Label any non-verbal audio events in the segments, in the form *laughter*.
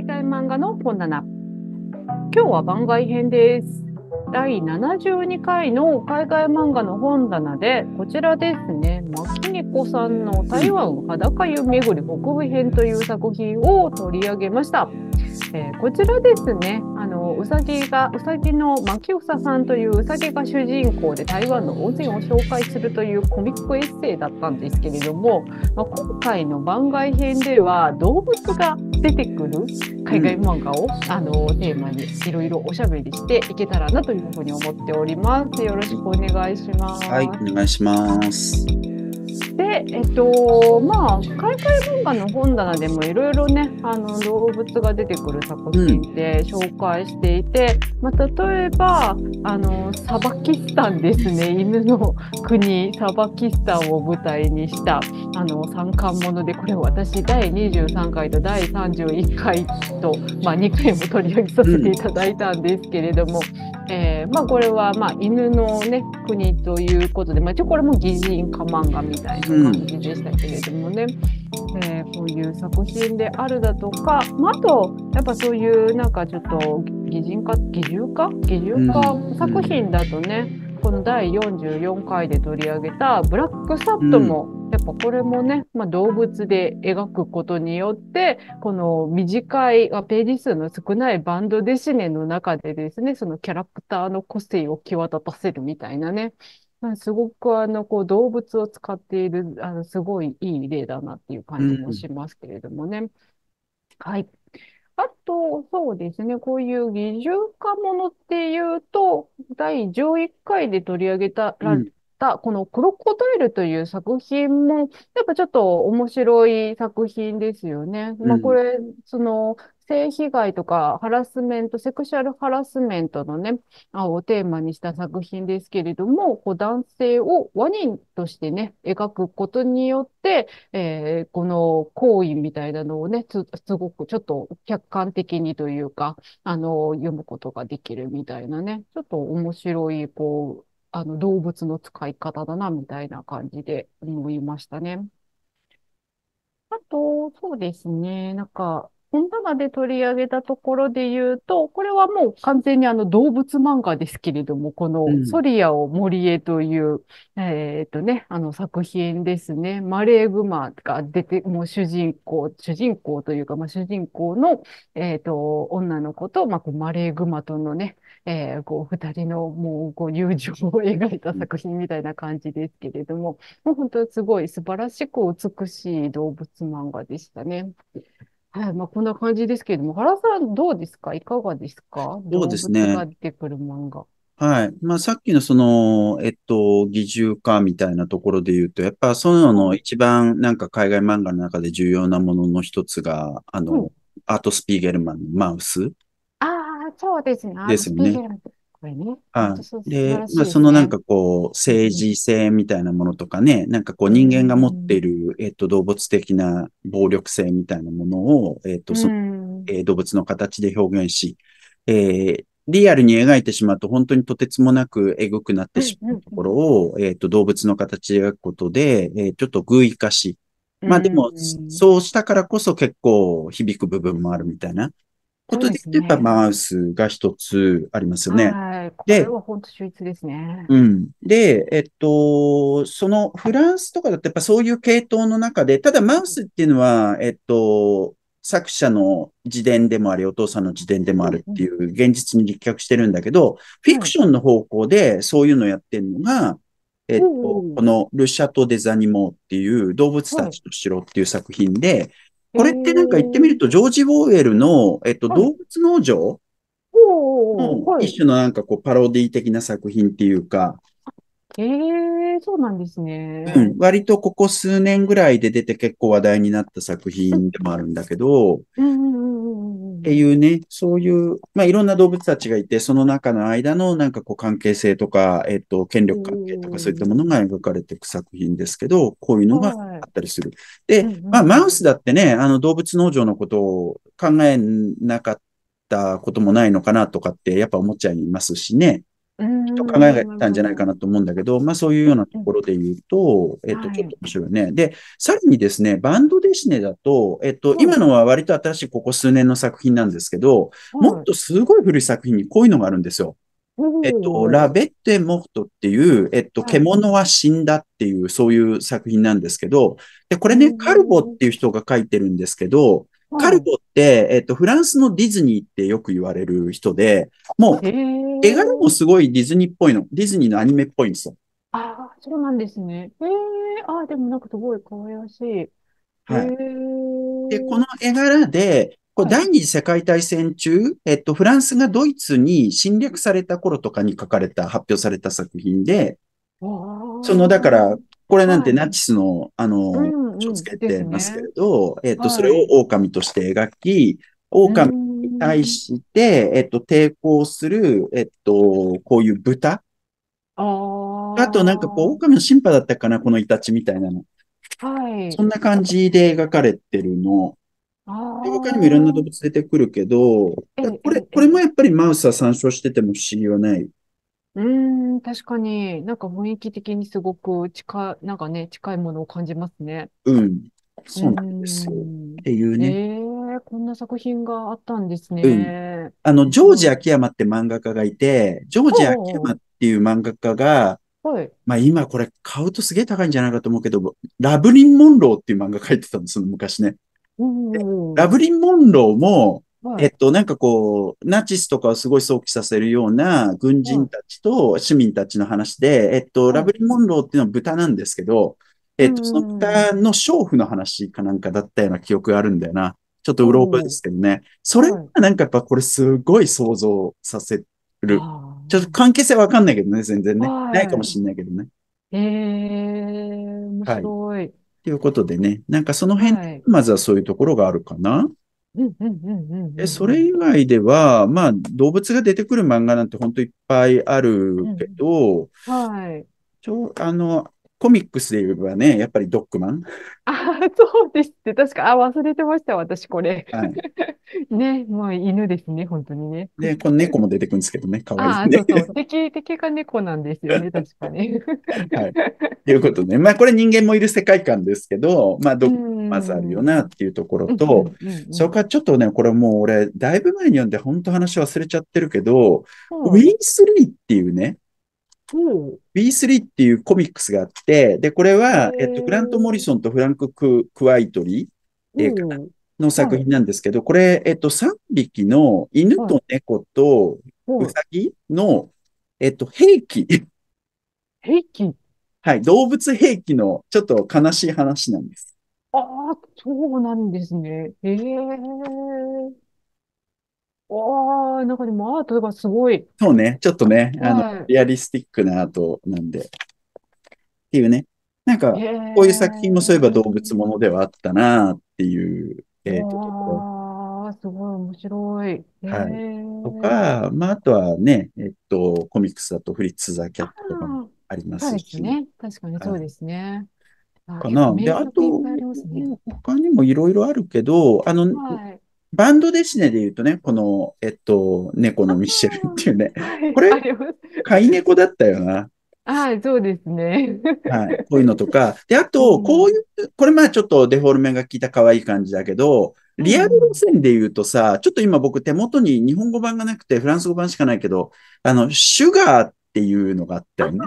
りたい漫画の本棚。今日は番外編です第72回の海外漫画の本棚でこちらですね牧猫さんの台湾裸湯巡り北部編という作品を取り上げました、えー、こちらですねあのうさぎがうさぎの牧草さんといううさぎが主人公で台湾の温泉を紹介するというコミックエッセイだったんですけれども、まあ、今回の番外編では動物が出てくる海外漫画を、あのテーマにいろいろおしゃべりしていけたらなというふうに思っております。よろしくお願いします。はい、お願いします。で、えっと、まあ、海外文化の本棚でもいろいろね、あの、動物が出てくる作品で紹介していて、うん、まあ、例えば、あの、サバキスタンですね、*laughs* 犬の国、サバキスタンを舞台にした、あの、三冠もので、これ私、第23回と第31回と、まあ、2回も取り上げさせていただいたんですけれども、うんえーまあ、これはまあ犬の、ね、国ということで、まあ、一応これも擬人化漫画みたいな感じでしたけれどもね、うん、えー、こういう作品であるだとか、まあ、あとやっぱそういうなんかちょっと擬人化擬獣化擬人化作品だとね、うん、この第44回で取り上げた「ブラック・サット」も、うんっぱこれもね、まあ、動物で描くことによってこの短いページ数の少ないバンドデシネの中でですねそのキャラクターの個性を際立たせるみたいなね、まあ、すごくあのこう動物を使っているあのすごいいい例だなっていう感じもしますけれどもね。うん、はいあと、そうですね、こういう擬人化ものっていうと、第11回で取り上げた、うん、た、このクロコダイルという作品も、やっぱちょっと面白い作品ですよね。まあ、これ、うん、その、性被害とかハラスメント、セクシャルハラスメントのね、をテーマにした作品ですけれども、こう男性をワニとしてね、描くことによって、えー、この行為みたいなのをね、すごくちょっと客観的にというか、あの、読むことができるみたいなね、ちょっと面白い、こう、あの動物の使い方だな、みたいな感じで思いましたね。あと、そうですね、なんか、のまで取り上げたところで言うと、これはもう完全にあの動物漫画ですけれども、このソリアを森へという、うん、えっ、とね、あの作品ですね。マレーグマが出て、もう主人公、主人公というか、まあ、主人公の、えっ、ー、と、女の子と、まあ、こうマレーグマとのね、えー、こう、二人のもう、こう、友情を描いた作品みたいな感じですけれども、もう本当にすごい素晴らしく美しい動物漫画でしたね。はい、まあ、こんな感じですけれども、原さんどうですかいかがですかどうですね。が出てくる漫画。はい。まあ、さっきのその、えっと、擬獣化みたいなところで言うと、やっぱそういうのの一番なんか海外漫画の中で重要なものの一つが、あの、うん、アート・スピーゲルマンのマウス。ああ、そうですね。ですよね。これね。で、まあ、そのなんかこう、政治性みたいなものとかね、うん、なんかこう人間が持っている、えっ、ー、と、動物的な暴力性みたいなものを、えっ、ー、と、そ、うん、えー、動物の形で表現し、えリアルに描いてしまうと本当にとてつもなくエグくなってしまうところを、うん、えっ、と、動物の形で描くことで、えちょっと偶意化し、まあでも、そうしたからこそ結構響く部分もあるみたいな。ことで言えば、マウスが一つありますよね。はい。これは本当秀逸ですね。うん。で、えっと、そのフランスとかだとやっぱそういう系統の中で、ただマウスっていうのは、えっと、作者の自伝でもあり、お父さんの自伝でもあるっていう現実に立脚してるんだけど、フィクションの方向でそういうのやってるのが、えっと、このルシャト・デ・ザニモーっていう動物たちと城っていう作品で、これってなんか言ってみると、ジョージ・ウォーエルの、えっと、動物農場の一種のなんかこう、パロディ的な作品っていうか、へえそうなんですね。うん、割とここ数年ぐらいで出て結構話題になった作品でもあるんだけど、っていうね、そういう、まあ、いろんな動物たちがいて、その中の間のなんかこう関係性とか、えっ、ー、と、権力関係とかそういったものが描かれていく作品ですけど、こういうのがあったりする。で、まあ、マウスだってね、あの動物農場のことを考えなかったこともないのかなとかってやっぱ思っちゃいますしね。と考えたんじゃないかなと思うんだけど、まあそういうようなところで言うと、えっと、ちょっと面白いね。で、さらにですね、バンドデシネだと、えっと、今のは割と新しいここ数年の作品なんですけど、もっとすごい古い作品にこういうのがあるんですよ。えっと、ラベッテ・モフトっていう、えっと、獣は死んだっていう、そういう作品なんですけど、で、これね、カルボっていう人が書いてるんですけど、カルトって、えっと、フランスのディズニーってよく言われる人で、もう、絵柄もすごいディズニーっぽいの。ディズニーのアニメっぽいんですよ。ああ、そうなんですね。ええああ、でもなんかすごい可愛らしい。はい。で、この絵柄で、こ第二次世界大戦中、えっと、フランスがドイツに侵略された頃とかに書かれた、発表された作品で、その、だから、これなんてナチスの、あの、うん命をつけてますけれど、えっ、と、それを狼として描き、狼に対して、えっ、と、抵抗する、えっ、と、こういう豚。ああと、なんかこう、狼の神父だったかな、このイタチみたいなの。はい。そんな感じで描かれてるの。で他にもいろんな動物出てくるけど、これ、これもやっぱりマウスは参照してても不思議はないうん、確かに、なんか雰囲気的にすごく近い、なんかね、近いものを感じますね。うん。うそうなんですよ。っていうね。えこんな作品があったんですうん。ね。あの、ジョージ秋山って漫画家がいて、ジョージ秋山う、っていう漫画家が、まあ今これ買うとすげえ高いんじゃないかと思うけど、ラブリン・モンローっていう漫画書いてたんですよ、昔ね。ラブリン・モンローも、えっと、なんかこう、ナチスとかをすごい想起させるような軍人たちと市民たちの話で、えっと、ラブリー・モンローっていうのは豚なんですけど、えっと、その豚の娼婦の話かなんかだったような記憶があるんだよな。ちょっとうろ覚えですけどね。それがなんかやっぱこれすごい想像させる。ちょっと関係性わかんないけどね、全然ね。ないかもしんないけどね。へえー、面白い。ということでね、なんかその辺、まずはそういうところがあるかな。それ以外では、まあ、動物が出てくる漫画なんて本当いっぱいあるけど、はい。ちょ、あの、コミックスで言えばね、やっぱりドッグマン。あそうですって、確か、あ、忘れてました、私、これ。はい、*laughs* ね、もう犬ですね、本当にね。で、この猫も出てくるんですけどね、かわいい、ね。あ、そ敵、が猫なんですよね、確かに。はい。ということで、まあ、これ人間もいる世界観ですけど、まあ、ドッグまずあるよなっていうところと、そこからちょっとね、これもう俺、だいぶ前に読んで、本当話忘れちゃってるけど、ウィンスリーっていうね、B3 っていうコミックスがあって、で、これは、えっと、グラント・モリソンとフランク・クワイトリーっていうの作品なんですけど、これ、えっと、3匹の犬と猫とウサギの、えっと、兵器。兵器はい、動物兵器のちょっと悲しい話なんです。ああ、そうなんですね。へえ。おー、なんかでもアートがすごい。そうね、ちょっとね、あの、リアリスティックなアートなんで。っていうね。なんか、こういう作品もそういえば動物ものではあったなっていう、えーと、とすごい面白い。はい。とか、まあ、あとはね、えっと、コミックスだとフリッツ・ザ・キャットとかもありまそうすでし、すね。確かにそうですね。かな。で、あと、他にもいろいろあるけど、あの、はい。バンドデシネで言うとね、この、えっと、猫のミッシェルっていうね、これ、飼い猫だったよな。ああ、そうですね。はい。こういうのとか。で、あと、こういう、これまあちょっとデフォルメが効いた可愛い感じだけど、リアル路線で言うとさ、ちょっと今僕手元に日本語版がなくてフランス語版しかないけど、あの、シュガーっていうのがあったよね。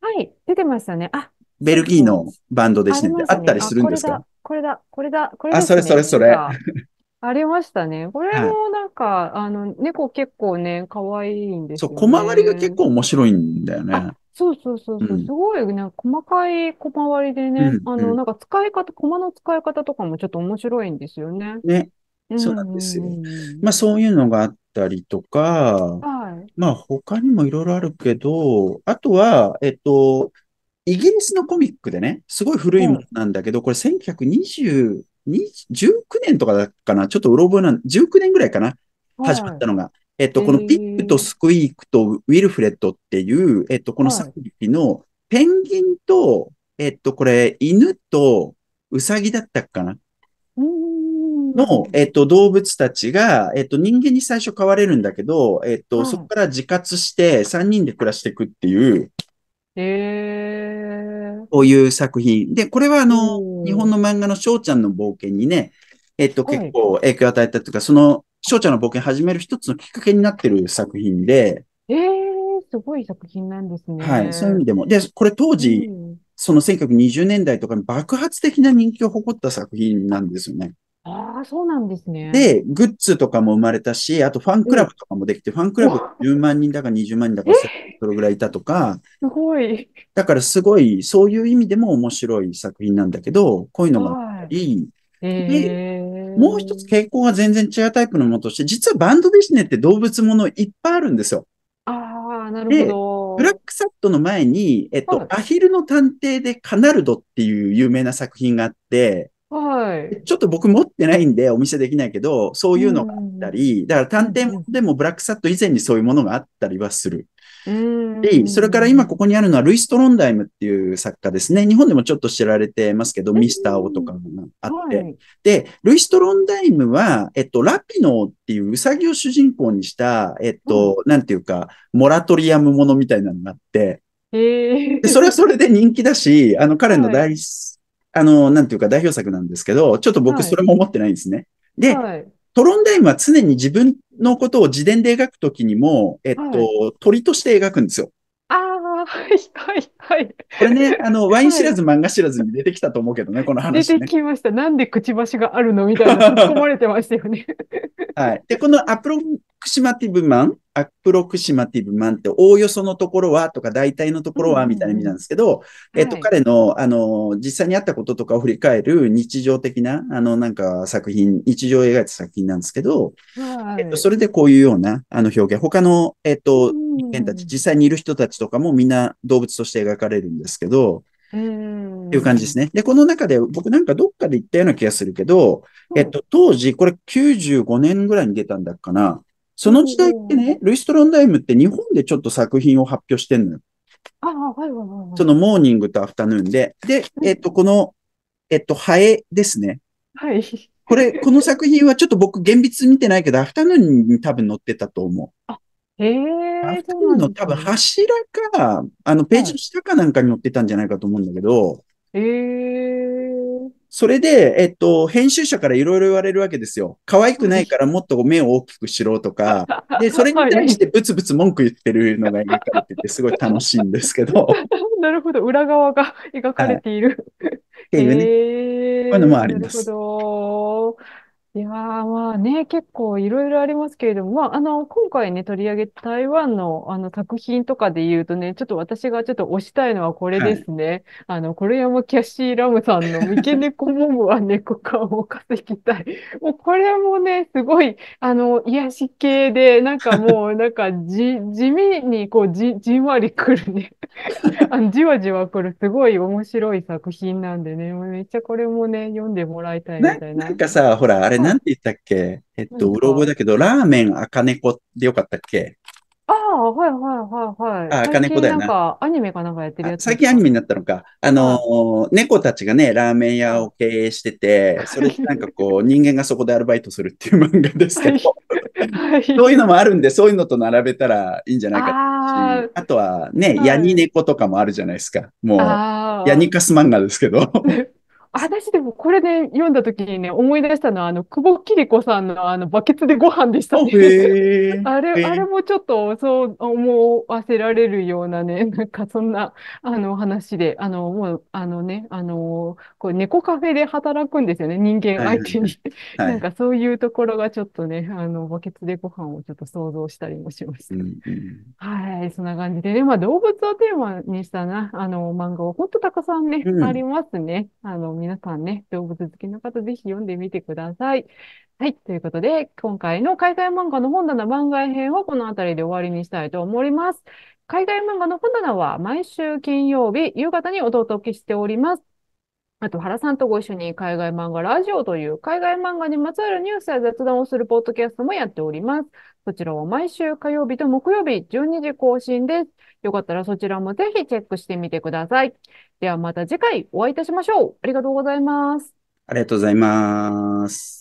はい、出てましたね。あベルギーのバンドデシネって、あったりするんですかこれだ、これだ、これだ、これ、あ、それそれそれ。ありましたね。これもなんか、あの、猫結構ね、可愛いんですそよう、小回りが結構面白いんだよね。そうそうそうそう。すん。ごいね、細かい小回りでうね、ん、あの、なんか使い方、駒の使い方とかもちょっと面白いんですよね。ね。そうなんですよ。んうんまあそういうのがあったりとか、はい。まあ他にもいろいろあるけど、あとは、えっと、イギリスのコミックでね、すごい古いものなんだけど、これ1920 19年とかだかな、ちょっとうろ覚えなん、19年ぐらいかな、始まったのが。えっと、このピップとスクイークとウィルフレッドっていう、えっと、この作品のペンギンと、えっと、これ、犬とウサギだったかなの、えっと、動物たちが、えっと、人間に最初飼われるんだけど、えっと、そこから自活して3人で暮らしていくっていう、えこういう作品。で、これはあの、日本の漫画の翔ちゃんの冒険にね、えっと、結構影響を与えたというか、はい、その翔ちゃんの冒険始める一つのきっかけになってる作品で。えー、すごい作品なんですね。はい、そういう意味でも。で、これ当時、うん、その1920年代とかに爆発的な人気を誇った作品なんですよね。ああ、そうなんですね。で、グッズとかも生まれたし、あとファンクラブとかもできて、うん、ファンクラブ10万人だか20万人だか、それぐらいいたとか。すごい。だからすごい、そういう意味でも面白い作品なんだけど、こういうのがいい。で、もう一つ傾向が全然違うタイプのものとして、実はバンドディシネって動物ものいっぱいあるんですよ。ああ、なるほど。ブラックサットの前に、えっと、はい、アヒルの探偵でカナルドっていう有名な作品があって、はい。ちょっと僕持ってないんでお見せできないけど、そういうのがあったり、だから探偵でもブラックサット以前にそういうものがあったりはする。で、それから今ここにあるのはルイ・ストロンダイムっていう作家ですね。日本でもちょっと知られてますけど、ミスター・オとかがあって、はい。で、ルイ・ストロンダイムは、えっと、ラピノーっていうウサギを主人公にした、えっと、うん、なんていうか、モラトリアムものみたいなのがあって、それはそれで人気だし、あの彼の大好き、あの、なんていうか代表作なんですけど、ちょっと僕それも思ってないんですね。で、トロンダイムは常に自分のことを自伝で描くときにも、えっと、はい、鳥として描くんですよ。ああ、はい、はい、はい。これね、あの、ワイン知らず、漫画知らずに出てきたと思うけどね、*laughs* この話、ね、出てきました。なんでくちばしがあるのみたいな、突っ込まれてましたよね。*laughs* はい。で、このアプロクシマティブマンアプロクシマティブマンって、おおよそのところはとか、大体のところはみたいな意味なんですけど、えっと、彼の、あの、実際にあったこととかを振り返る日常的な、あの、なんか作品、日常を描いた作品なんですけど、えっと、それでこういうような、あの表現、他の、えっと、人間たち、実際にいる人たちとかもみんな動物として描かれるんですけど、っていう感じですね。で、この中で僕なんかどっかで言ったような気がするけど、えっと、当時、これ95年ぐらいに出たんだっかな。その時代ってね、ルイストロンダイムって日本でちょっと作品を発表してんのよ。ああ、はいはいはい。そのモーニングとアフタヌーンで。で、えっと、この、えっと、ハエですね。はい。これ、この作品はちょっと僕、厳密見てないけど、アフタヌーンに多分載ってたと思う。あ、へえ。アフタヌーンの多分柱か、あの、ページの下かなんかに載ってたんじゃないかと思うんだけど。へえ。それで、えっと、編集者からいろいろ言われるわけですよ。可愛くないからもっと目を大きくしろとか、で、*laughs* それに対してブツブツ文句言ってるのが描かれてて、すごい楽しいんですけど。*laughs* なるほど、裏側が描かれている。はい、っていうね、こういうのもあります。なるほど。いやまあね、結構いろいろありますけれども、まあ、あの、今回ね、取り上げ台湾の、あの、作品とかで言うとね、ちょっと私がちょっと推したいのはこれですね。あの、これ山キャシーラムさんの、三毛猫もむは猫顔を稼ぎたい。もうこれもね、すごい、あの、癒し系で、なんかもう、*laughs* なんかじ、地味にこう、じ、じんわりくるね。*laughs* あの、じわじわくる、すごい面白い作品なんでね、めっちゃこれもね、読んでもらいたいみたいな。なんかさ、ほら、あれなんて言ったっけえっと、うろ覚えだけど、ラーメン赤猫でよかったっけああ、はいはいはいはい。あ、赤猫だよな。なんかアニメかなんかやってるやつ。最近アニメになったのか。あのー、猫たちがね、ラーメン屋を経営してて、それなんかこう、人間がそこでアルバイトするっていう漫画ですけど、そういうのもあるんで、そういうのと並べたらいいんじゃないかああとはね、ヤニ猫とかもあるじゃないですか。もう、ヤニカス漫画ですけど。*laughs* 私でもこれで、読んだ時にね、思い出したのは、あの、久保桐子さんのあの、バケツでご飯でしたね。*laughs* あれ、あれもちょっとそう思わせられるようなね、*laughs* なんかそんな、あの、話で、あの、もう、あのね、あの、こう、猫カフェで働くんですよね、人間相手に。はい *laughs* なんかそういうところがちょっとね、あの、バケツでご飯をちょっと想像したりもしました。うんうん、はい、そんな感じで、ね、まあ、動物をテーマにしたな、あの、漫画は本当たくさんね、うん、ありますね。あの、皆さんね、動物好きの方、ぜひ読んでみてください。はい。ということで、今回の海外漫画の本棚番外編をこの辺りで終わりにしたいと思います。海外漫画の本棚は毎週金曜日夕方にお届けしております。あと、原さんとご一緒に海外漫画ラジオという海外漫画にまつわるニュースや雑談をするポッドキャストもやっております。そちらは毎週火曜日と木曜日12時更新です。よかったらそちらもぜひチェックしてみてください。ではまた次回お会いいたしましょう。ありがとうございます。ありがとうございます。